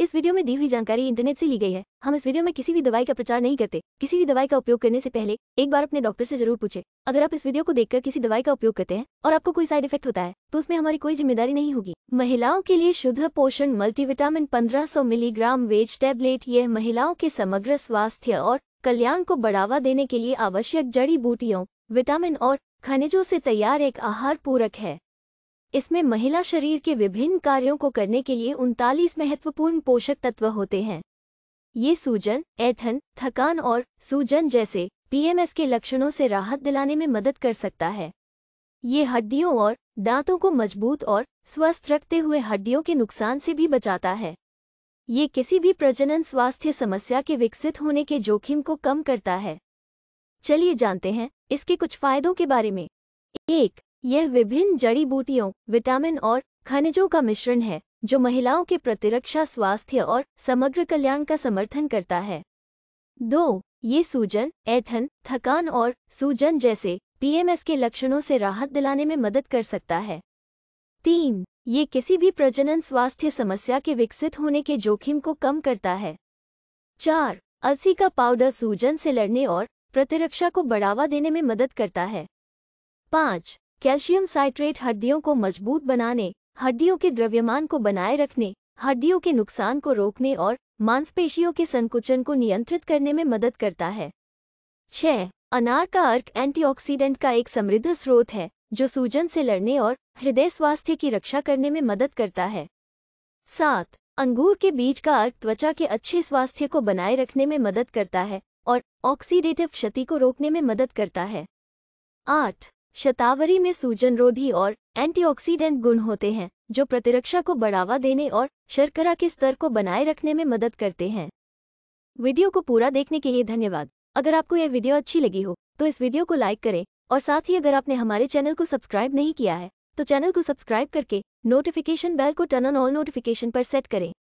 इस वीडियो में दी हुई जानकारी इंटरनेट से ली गई है हम इस वीडियो में किसी भी दवाई का प्रचार नहीं करते किसी भी दवाई का उपयोग करने से पहले एक बार अपने डॉक्टर से जरूर पूछे अगर आप इस वीडियो को देखकर किसी दवाई का उपयोग करते हैं और आपको कोई साइड इफेक्ट होता है तो उसमें हमारी कोई जिम्मेदारी नहीं होगी महिलाओं के लिए शुद्ध पोषण मल्टीविटामिन पंद्रह मिलीग्राम वेज टेबलेट यह महिलाओं के समग्र स्वास्थ्य और कल्याण को बढ़ावा देने के लिए आवश्यक जड़ी बूटियों विटामिन और खनिजों से तैयार एक आहार पूरक है इसमें महिला शरीर के विभिन्न कार्यों को करने के लिए उनतालीस महत्वपूर्ण पोषक तत्व होते हैं ये सूजन ऐठन थकान और सूजन जैसे पीएमएस के लक्षणों से राहत दिलाने में मदद कर सकता है ये हड्डियों और दांतों को मजबूत और स्वस्थ रखते हुए हड्डियों के नुकसान से भी बचाता है ये किसी भी प्रजनन स्वास्थ्य समस्या के विकसित होने के जोखिम को कम करता है चलिए जानते हैं इसके कुछ फायदों के बारे में एक यह विभिन्न जड़ी बूटियों विटामिन और खनिजों का मिश्रण है जो महिलाओं के प्रतिरक्षा स्वास्थ्य और समग्र कल्याण का समर्थन करता है दो ये सूजन ऐठन थकान और सूजन जैसे पीएमएस के लक्षणों से राहत दिलाने में मदद कर सकता है तीन ये किसी भी प्रजनन स्वास्थ्य समस्या के विकसित होने के जोखिम को कम करता है चार अलसी का पाउडर सूजन से लड़ने और प्रतिरक्षा को बढ़ावा देने में मदद करता है पाँच कैल्शियम साइट्रेट हड्डियों को मजबूत बनाने हड्डियों के द्रव्यमान को बनाए रखने हड्डियों के नुकसान को रोकने और मांसपेशियों के संकुचन को नियंत्रित करने में मदद करता है छह अनार का अर्क एंटीऑक्सीडेंट का एक समृद्ध स्रोत है जो सूजन से लड़ने और हृदय स्वास्थ्य की रक्षा करने में मदद करता है सात अंगूर के बीज का अर्क त्वचा के अच्छे स्वास्थ्य को बनाए रखने में मदद करता है और ऑक्सीडेटिव क्षति को रोकने में मदद करता है आठ शतावरी में सूजन रोधी और एंटीऑक्सीडेंट गुण होते हैं जो प्रतिरक्षा को बढ़ावा देने और शर्करा के स्तर को बनाए रखने में मदद करते हैं वीडियो को पूरा देखने के लिए धन्यवाद अगर आपको यह वीडियो अच्छी लगी हो तो इस वीडियो को लाइक करें और साथ ही अगर आपने हमारे चैनल को सब्सक्राइब नहीं किया है तो चैनल को सब्सक्राइब करके नोटिफिकेशन बेल को टर्न ऑन ऑल नोटिफिकेशन पर सेट करें